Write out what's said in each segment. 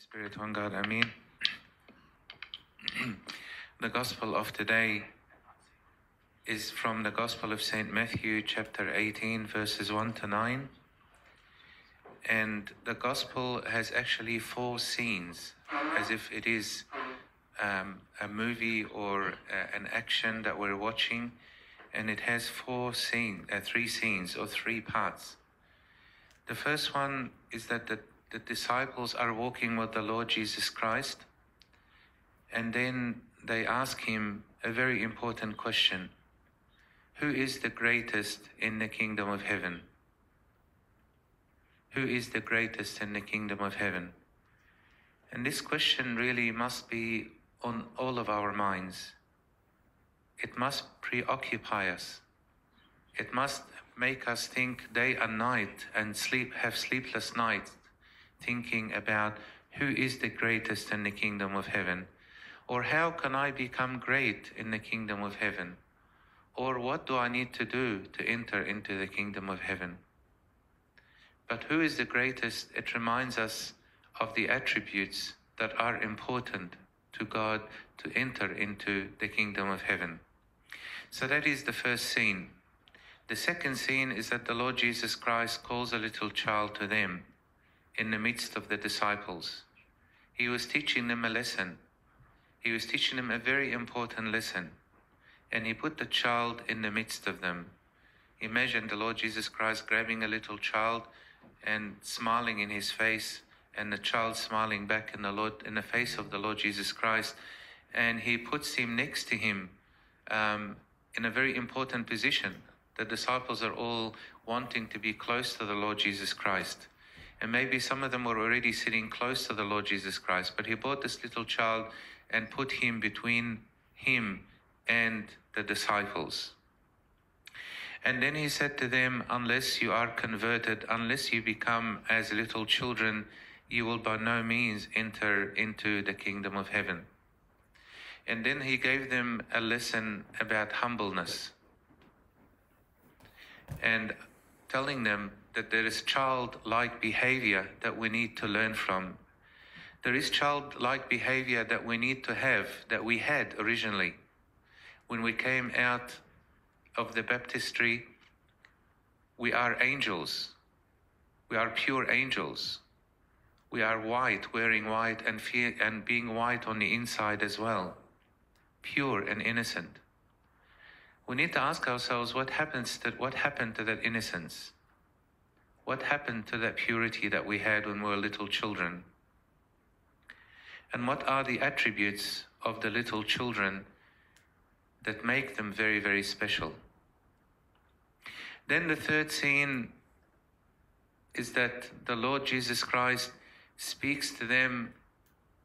Spirit, one God, I mean. the Gospel of today is from the Gospel of St. Matthew, chapter 18, verses 1 to 9. And the Gospel has actually four scenes, as if it is um, a movie or uh, an action that we're watching. And it has four scenes, uh, three scenes or three parts. The first one is that the the disciples are walking with the Lord Jesus Christ, and then they ask him a very important question Who is the greatest in the kingdom of heaven? Who is the greatest in the kingdom of heaven? And this question really must be on all of our minds. It must preoccupy us. It must make us think day and night and sleep have sleepless nights thinking about who is the greatest in the kingdom of heaven? Or how can I become great in the kingdom of heaven? Or what do I need to do to enter into the kingdom of heaven? But who is the greatest? It reminds us of the attributes that are important to God to enter into the kingdom of heaven. So that is the first scene. The second scene is that the Lord Jesus Christ calls a little child to them in the midst of the disciples. He was teaching them a lesson. He was teaching them a very important lesson. And he put the child in the midst of them. Imagine the Lord Jesus Christ grabbing a little child and smiling in his face, and the child smiling back in the Lord in the face of the Lord Jesus Christ. And he puts him next to him um, in a very important position. The disciples are all wanting to be close to the Lord Jesus Christ. And maybe some of them were already sitting close to the Lord Jesus Christ, but he brought this little child and put him between him and the disciples. And then he said to them, Unless you are converted, unless you become as little children, you will by no means enter into the kingdom of heaven. And then he gave them a lesson about humbleness. And telling them that there is childlike behavior that we need to learn from. There is childlike behavior that we need to have, that we had originally. When we came out of the baptistry, we are angels. We are pure angels. We are white, wearing white, and, fear, and being white on the inside as well, pure and innocent we need to ask ourselves what happens to what happened to that innocence? What happened to that purity that we had when we were little children? And what are the attributes of the little children that make them very, very special? Then the third scene is that the Lord Jesus Christ speaks to them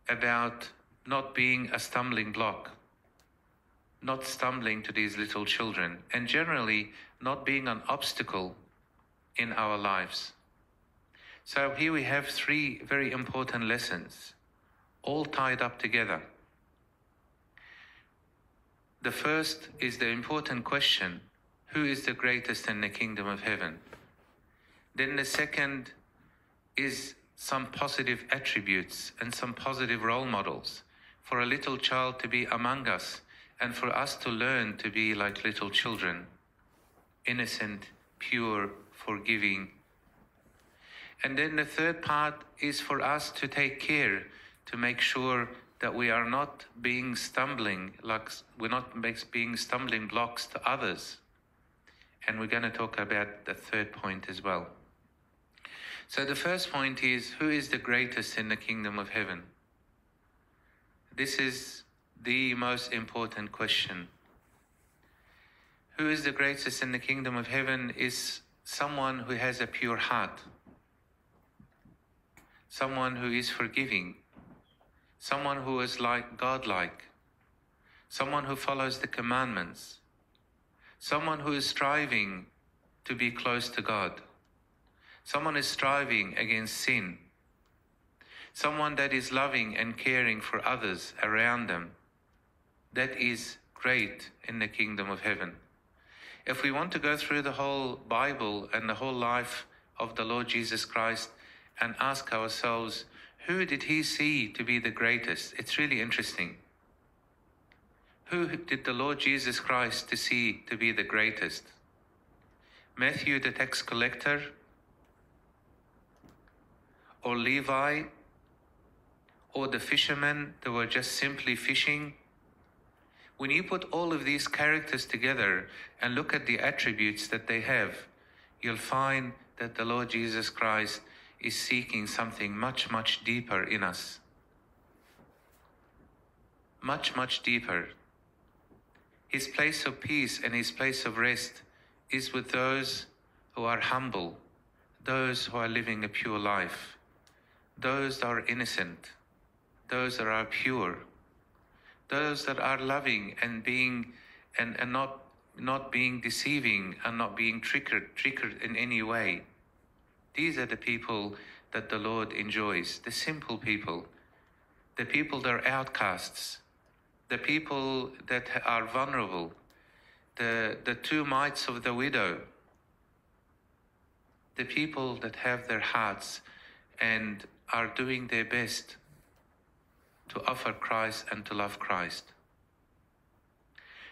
about not being a stumbling block not stumbling to these little children, and generally not being an obstacle in our lives. So here we have three very important lessons, all tied up together. The first is the important question who is the greatest in the kingdom of heaven? Then the second is some positive attributes and some positive role models for a little child to be among us and for us to learn to be like little children, innocent, pure, forgiving. And then the third part is for us to take care to make sure that we are not being stumbling, like we're not being stumbling blocks to others. And we're going to talk about the third point as well. So the first point is who is the greatest in the kingdom of heaven? This is the most important question. Who is the greatest in the kingdom of heaven is someone who has a pure heart, someone who is forgiving, someone who is like godlike, someone who follows the commandments, someone who is striving to be close to God, someone is striving against sin, someone that is loving and caring for others around them that is great in the kingdom of heaven. If we want to go through the whole Bible and the whole life of the Lord Jesus Christ and ask ourselves, who did he see to be the greatest? It's really interesting. Who did the Lord Jesus Christ to see to be the greatest? Matthew the tax collector? Or Levi? Or the fishermen that were just simply fishing? When you put all of these characters together and look at the attributes that they have, you'll find that the Lord Jesus Christ is seeking something much, much deeper in us. Much, much deeper. His place of peace and his place of rest is with those who are humble, those who are living a pure life, those that are innocent, those that are pure those that are loving and being and, and not not being deceiving and not being trickered trickered in any way. These are the people that the Lord enjoys, the simple people, the people that are outcasts, the people that are vulnerable, the, the two mites of the widow, the people that have their hearts and are doing their best to offer Christ and to love Christ.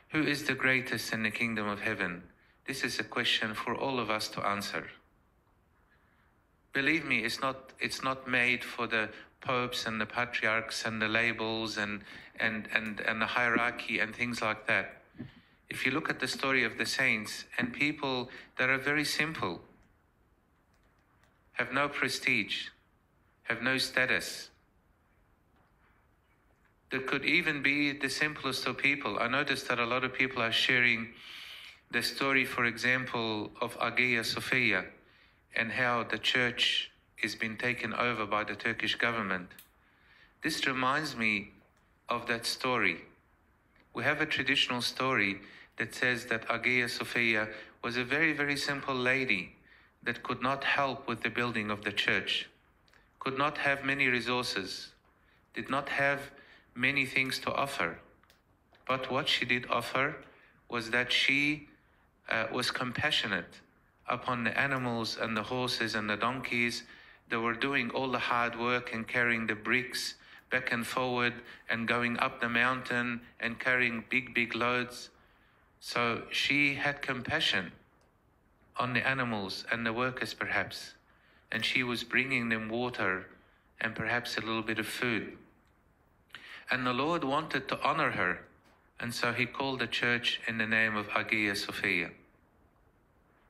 Who is the greatest in the kingdom of heaven? This is a question for all of us to answer. Believe me, it's not, it's not made for the popes and the patriarchs and the labels and, and, and, and the hierarchy and things like that. If you look at the story of the saints and people that are very simple, have no prestige, have no status, that could even be the simplest of people. I noticed that a lot of people are sharing the story, for example, of Agia Sophia and how the church is being taken over by the Turkish government. This reminds me of that story. We have a traditional story that says that Agia Sophia was a very, very simple lady that could not help with the building of the church, could not have many resources, did not have many things to offer. But what she did offer was that she uh, was compassionate upon the animals and the horses and the donkeys that were doing all the hard work and carrying the bricks back and forward and going up the mountain and carrying big, big loads. So she had compassion on the animals and the workers, perhaps, and she was bringing them water and perhaps a little bit of food. And the Lord wanted to honor her, and so he called the church in the name of Agia Sophia.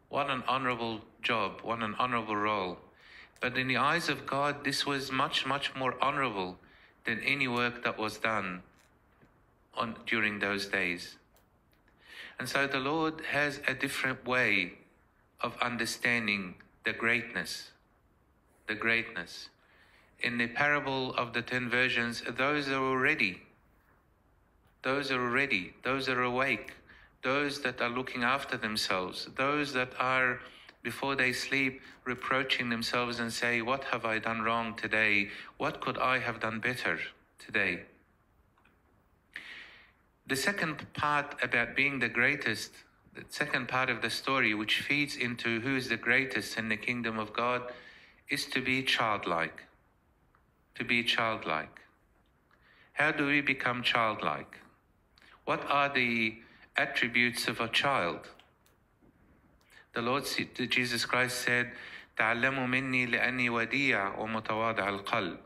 What an honorable job, what an honorable role. But in the eyes of God, this was much, much more honorable than any work that was done on, during those days. And so the Lord has a different way of understanding the greatness, the greatness in the parable of the ten virgins, those are already, those are ready, those are awake, those that are looking after themselves, those that are, before they sleep, reproaching themselves and say, What have I done wrong today? What could I have done better today? The second part about being the greatest, the second part of the story, which feeds into who is the greatest in the kingdom of God, is to be childlike to be childlike. How do we become childlike? What are the attributes of a child? The Lord Jesus Christ said, تعلموا مني لأني وديع ومتواضع القلب.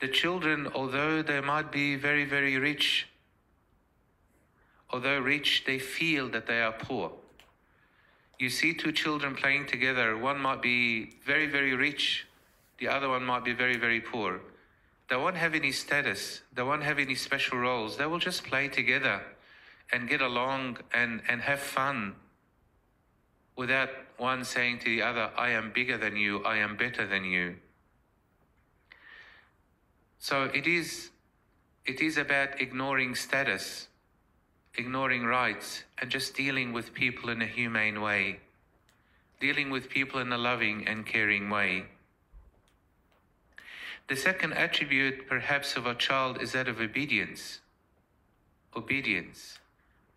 The children, although they might be very, very rich, although rich, they feel that they are poor. You see two children playing together. One might be very, very rich, the other one might be very, very poor. They won't have any status. They won't have any special roles. They will just play together and get along and, and have fun without one saying to the other, I am bigger than you, I am better than you. So it is, it is about ignoring status, ignoring rights, and just dealing with people in a humane way, dealing with people in a loving and caring way. The second attribute, perhaps, of a child is that of obedience. Obedience.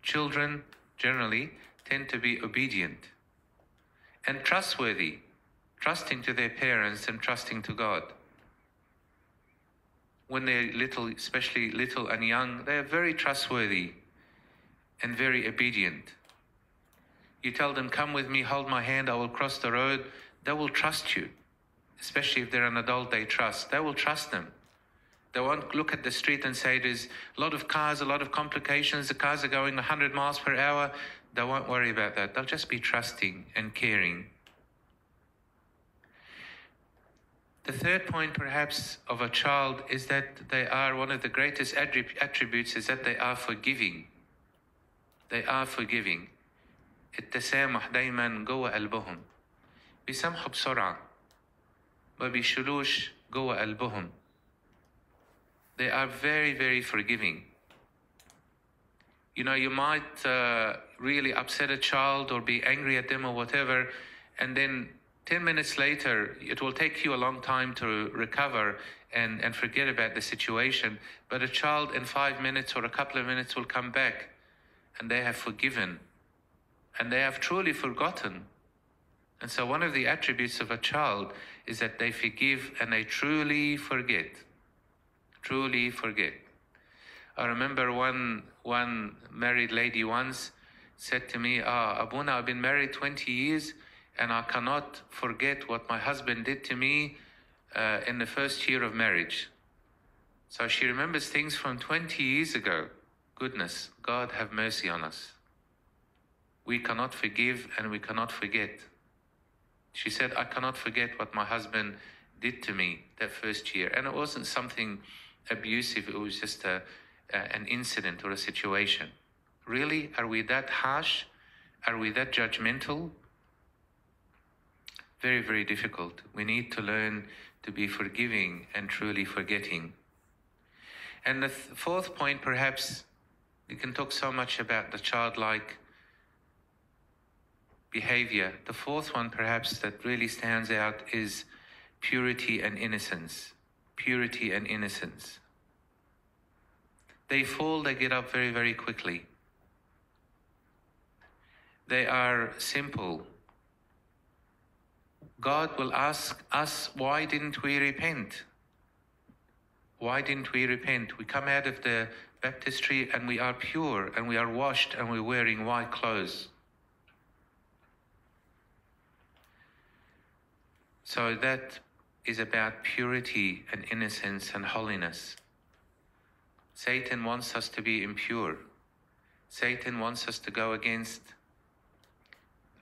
Children, generally, tend to be obedient. And trustworthy, trusting to their parents and trusting to God. When they're little, especially little and young, they are very trustworthy and very obedient. You tell them, Come with me, hold my hand, I will cross the road, they will trust you especially if they're an adult they trust, they will trust them. They won't look at the street and say there's a lot of cars, a lot of complications, the cars are going 100 miles per hour. They won't worry about that. They'll just be trusting and caring. The third point, perhaps, of a child is that they are one of the greatest attributes is that they are forgiving. They are forgiving. التسامح دايما جوه قلبهم بيسامحوا بسرعه وبشلوش جوه قلبهم they are very very forgiving you know you might uh, really upset a child or be angry at them or whatever and then 10 minutes later it will take you a long time to recover and, and forget about the situation but a child in five minutes or a couple of minutes will come back and they have forgiven and they have truly forgotten and so, one of the attributes of a child is that they forgive and they truly forget. Truly forget. I remember one, one married lady once said to me, Ah, Abuna, I've been married 20 years and I cannot forget what my husband did to me uh, in the first year of marriage. So she remembers things from 20 years ago. Goodness, God have mercy on us. We cannot forgive and we cannot forget. She said, I cannot forget what my husband did to me that first year. And it wasn't something abusive, it was just a, a, an incident or a situation. Really? Are we that harsh? Are we that judgmental? Very, very difficult. We need to learn to be forgiving and truly forgetting. And the th- fourth point, perhaps, we can talk so much about the childlike behavior. The fourth one, perhaps, that really stands out is purity and innocence. Purity and innocence. They fall, they get up very, very quickly. They are simple. God will ask us, why didn't we repent? Why didn't we repent? We come out of the baptistry and we are pure and we are washed and we're wearing white clothes. So that is about purity and innocence and holiness. Satan wants us to be impure. Satan wants us to go against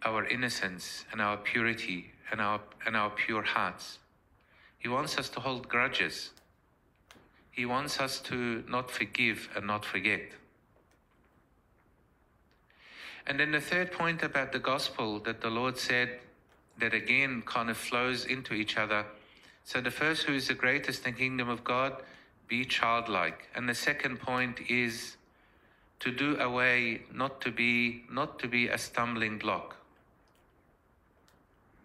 our innocence and our purity and our, and our pure hearts. He wants us to hold grudges. He wants us to not forgive and not forget. And then the third point about the gospel that the Lord said that again kind of flows into each other. So the first, who is the greatest in the kingdom of God, be childlike. And the second point is to do away, not to be, not to be a stumbling block,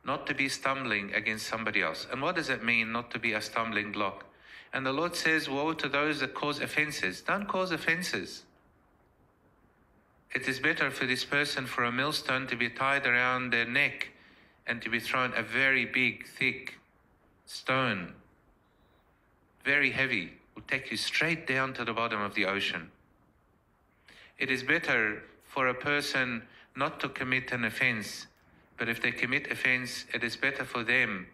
not to be stumbling against somebody else. And what does it mean, not to be a stumbling block? And the Lord says, Woe to those that cause offenses. Don't cause offenses. It is better for this person for a millstone to be tied around their neck and to be thrown a very big, thick stone, very heavy, will take you straight down to the bottom of the ocean. It is better for a person not to commit an offense, but if they commit offense, it is better for them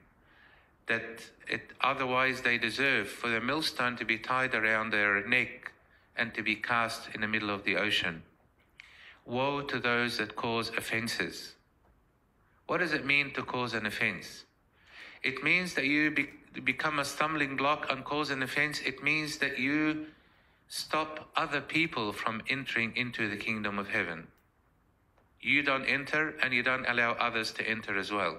that it otherwise they deserve for the millstone to be tied around their neck and to be cast in the middle of the ocean. Woe to those that cause offenses. What does it mean to cause an offense? It means that you be, become a stumbling block and cause an offense. It means that you stop other people from entering into the kingdom of heaven. You don't enter and you don't allow others to enter as well.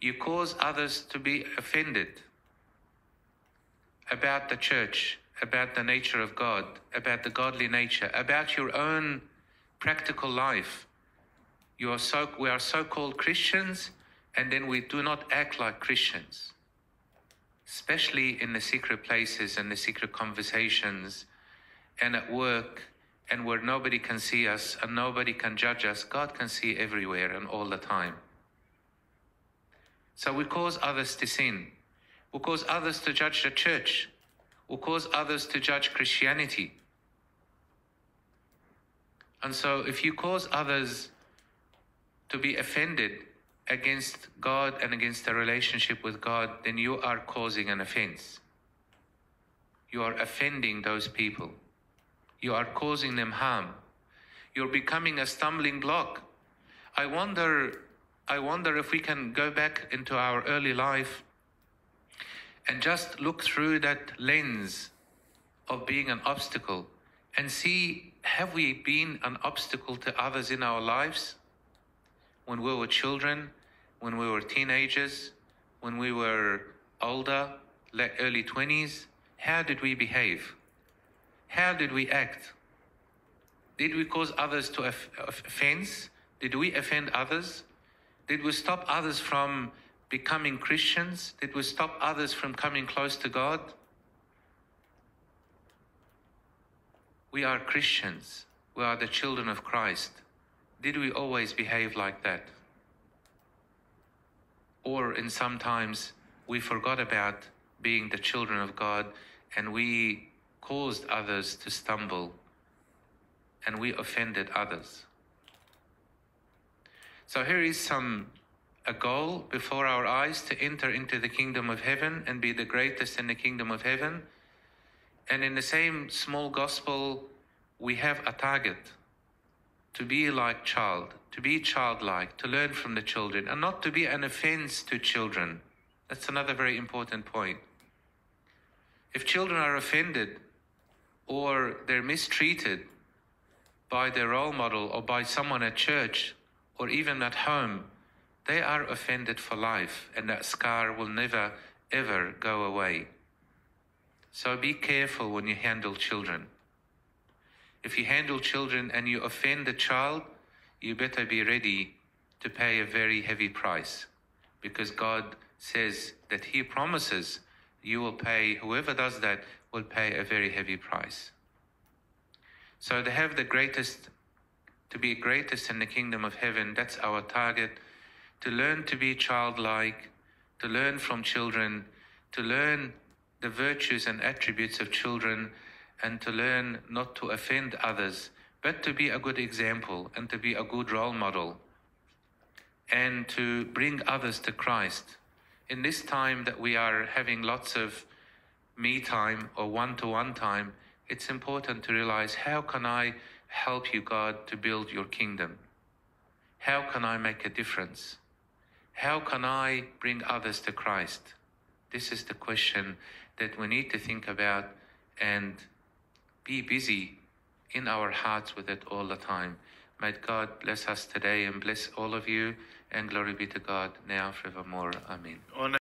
You cause others to be offended about the church, about the nature of God, about the godly nature, about your own practical life you are so, we are so called Christians, and then we do not act like Christians, especially in the secret places and the secret conversations and at work and where nobody can see us and nobody can judge us. God can see everywhere and all the time. So we cause others to sin. We cause others to judge the church. We cause others to judge Christianity. And so if you cause others to be offended against God and against a relationship with God, then you are causing an offense. You are offending those people. You are causing them harm. You're becoming a stumbling block. I wonder, I wonder if we can go back into our early life and just look through that lens of being an obstacle and see have we been an obstacle to others in our lives? when we were children, when we were teenagers, when we were older, late early 20s, how did we behave? How did we act? Did we cause others to offend? offense? Did we offend others? Did we stop others from becoming Christians? Did we stop others from coming close to God? We are Christians. We are the children of Christ. Did we always behave like that? Or in some times we forgot about being the children of God and we caused others to stumble and we offended others. So here is some a goal before our eyes to enter into the kingdom of heaven and be the greatest in the kingdom of heaven. And in the same small gospel, we have a target to be like child, to be childlike, to learn from the children, and not to be an offense to children. That's another very important point. If children are offended or they're mistreated by their role model or by someone at church or even at home, they are offended for life, and that scar will never, ever go away. So be careful when you handle children. If you handle children and you offend a child, you better be ready to pay a very heavy price because God says that He promises you will pay, whoever does that will pay a very heavy price. So to have the greatest, to be greatest in the kingdom of heaven, that's our target. To learn to be childlike, to learn from children, to learn the virtues and attributes of children and to learn not to offend others, but to be a good example and to be a good role model and to bring others to Christ. In this time that we are having lots of me time or one to one time, it's important to realize how can I help you, God, to build your kingdom? How can I make a difference? How can I bring others to Christ? This is the question that we need to think about and be busy in our hearts with it all the time. May God bless us today and bless all of you, and glory be to God now forevermore. Amen.